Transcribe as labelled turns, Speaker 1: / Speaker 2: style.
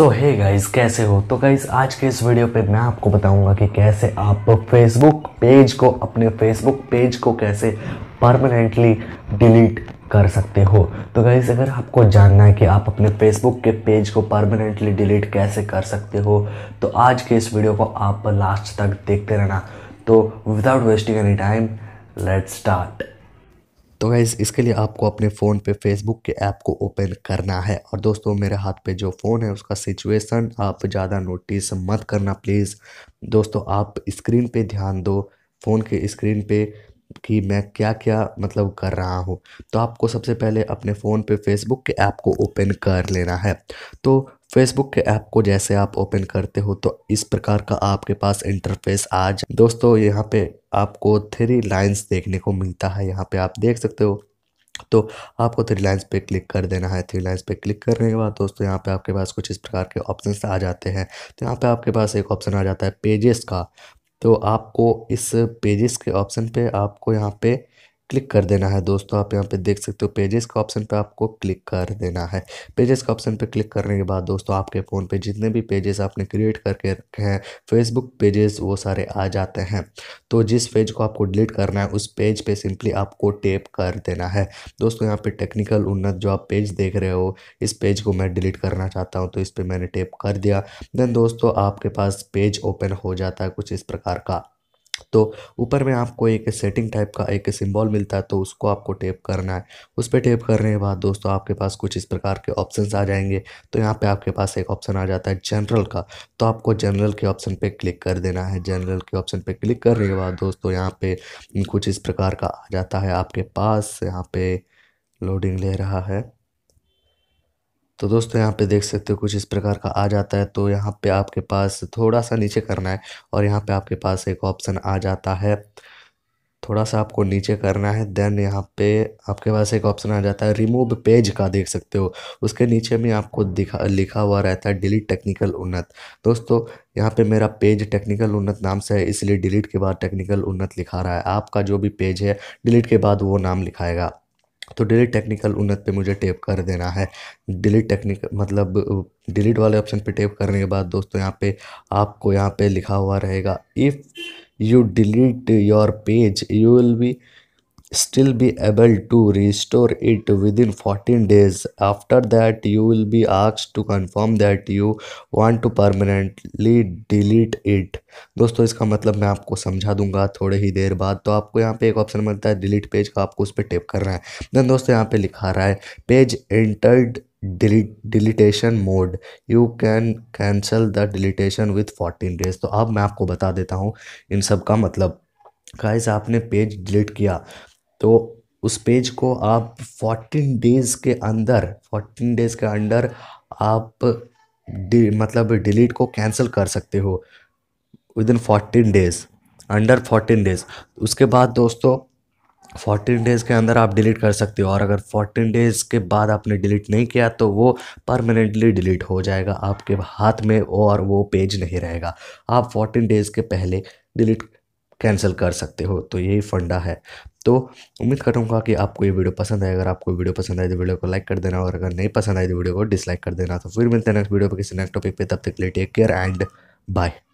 Speaker 1: सो hey guys कैसे हो तो गाइज आज के इस वीडियो पे मैं आपको बताऊंगा कि कैसे आप फेसबुक पेज को अपने फेसबुक पेज को कैसे परमानेंटली डिलीट कर सकते हो तो गाइज़ अगर आपको जानना है कि आप अपने फेसबुक के पेज को परमानेंटली डिलीट कैसे कर सकते हो तो आज के इस वीडियो को आप लास्ट तक देखते रहना तो without wasting any time let's start तो गाइज़ इसके लिए आपको अपने फ़ोन पे फेसबुक के ऐप को ओपन करना है और दोस्तों मेरे हाथ पे जो फ़ोन है उसका सिचुएशन आप ज़्यादा नोटिस मत करना प्लीज़ दोस्तों आप स्क्रीन पे ध्यान दो फ़ोन के स्क्रीन पे कि मैं क्या क्या मतलब कर रहा हूँ तो आपको सबसे पहले अपने फ़ोन पे फेसबुक के ऐप को ओपन कर लेना है तो फेसबुक के ऐप को जैसे आप ओपन करते हो तो इस प्रकार का आपके पास इंटरफेस आ दोस्तों यहाँ पे आपको थ्री लाइंस देखने को मिलता है यहाँ पे आप देख सकते हो तो आपको थ्री लाइन्स पे क्लिक कर देना है थ्री लाइन्स पे क्लिक करने के बाद दोस्तों यहाँ पे आपके पास कुछ इस प्रकार के ऑप्शन आ जाते हैं तो यहाँ पर आपके पास एक ऑप्शन आ जाता है पेजेस का तो आपको इस पेजेस के ऑप्शन पर आपको यहाँ पर क्लिक कर देना है दोस्तों आप यहाँ पे देख सकते हो पेजेस का ऑप्शन पे आपको क्लिक कर देना है पेजेस के ऑप्शन पे क्लिक करने के बाद दोस्तों आपके फ़ोन पे जितने भी पेजेस आपने क्रिएट करके रखे हैं फेसबुक पेजेस वो सारे आ जाते हैं तो जिस पेज को आपको डिलीट करना है उस पेज पे सिंपली आपको टेप कर देना है दोस्तों यहाँ पर टेक्निकल उन्नत जो आप पेज देख रहे हो इस पेज को मैं डिलीट करना चाहता हूँ तो इस पर मैंने टेप कर दिया देन दोस्तों आपके पास पेज ओपन हो जाता है कुछ इस प्रकार का तो ऊपर में आपको एक सेटिंग टाइप का एक सिम्बॉल मिलता है तो उसको आपको टेप करना है उस पर टेप करने के बाद दोस्तों आपके पास कुछ इस प्रकार के ऑप्शन आ जाएंगे तो यहाँ पर आपके पास एक ऑप्शन आ जाता है जनरल का तो आपको जनरल के ऑप्शन पर क्लिक कर देना है जनरल के ऑप्शन पर क्लिक करने के बाद दोस्तों यहाँ पर कुछ इस प्रकार का आ जाता है आपके पास यहाँ पर लोडिंग ले रहा है तो दोस्तों यहाँ पे देख सकते हो कुछ इस प्रकार का आ जाता है तो यहाँ पे आपके पास थोड़ा सा नीचे करना है और यहाँ पे आपके पास एक ऑप्शन आ जाता है थोड़ा सा आपको नीचे करना है देन यहाँ पे आपके पास एक ऑप्शन आ जाता है रिमूव पेज का देख सकते हो उसके नीचे में आपको दिखा लिखा हुआ रहता है डिलीट टेक्निकल उन्नत दोस्तों यहाँ पे मेरा पेज टेक्निकल उन्नत नाम से है इसलिए डिलीट के बाद टेक्निकल उन्नत लिखा रहा है आपका जो भी पेज है डिलीट के बाद वो नाम लिखाएगा तो डिलीट टेक्निकल उन्नत पे मुझे टेप कर देना है डिलीट टेक्निक मतलब डिलीट वाले ऑप्शन पे टेप करने के बाद दोस्तों यहाँ पे आपको यहाँ पे लिखा हुआ रहेगा if you delete your page you will be still be able to restore it within 14 days after that you will be asked to confirm that you want to permanently delete it दोस्तों इसका मतलब मैं आपको समझा दूंगा थोड़े ही देर बाद तो आपको यहाँ पे एक ऑप्शन मिलता है डिलीट पेज का आपको उस पर टेप करना है देन दोस्तों यहाँ पे लिखा रहा है page entered delete deletion mode you can cancel the deletion with 14 days तो अब मैं आपको बता देता हूँ इन सब का मतलब गाइस आपने पेज डिलीट किया तो उस पेज को आप 14 डेज़ के अंदर 14 डेज़ के अंदर आप डि, मतलब डिलीट को कैंसिल कर सकते हो within fourteen days under 14 days उसके बाद दोस्तों 14 डेज़ के अंदर आप डिलीट कर सकते हो और अगर फोर्टीन डेज़ के बाद आपने डिलीट नहीं किया तो वो परमानेंटली डिलीट हो जाएगा आपके हाथ में और वो पेज नहीं रहेगा आप फोर्टीन डेज़ के पहले डिलीट कैंसिल कर सकते हो तो यही फंडा है तो उम्मीद करूँगा कि आपको ये वीडियो पसंद आए अगर आपको वीडियो पसंद आए तो वीडियो को लाइक कर देना और अगर नहीं पसंद आए तो वीडियो को डिसलाइक कर देना तो फिर मिलते हैं नेक्स्ट वीडियो पर किसी नेक्स्ट टॉपिक पे तब तक के लिए टेक केयर एंड बाय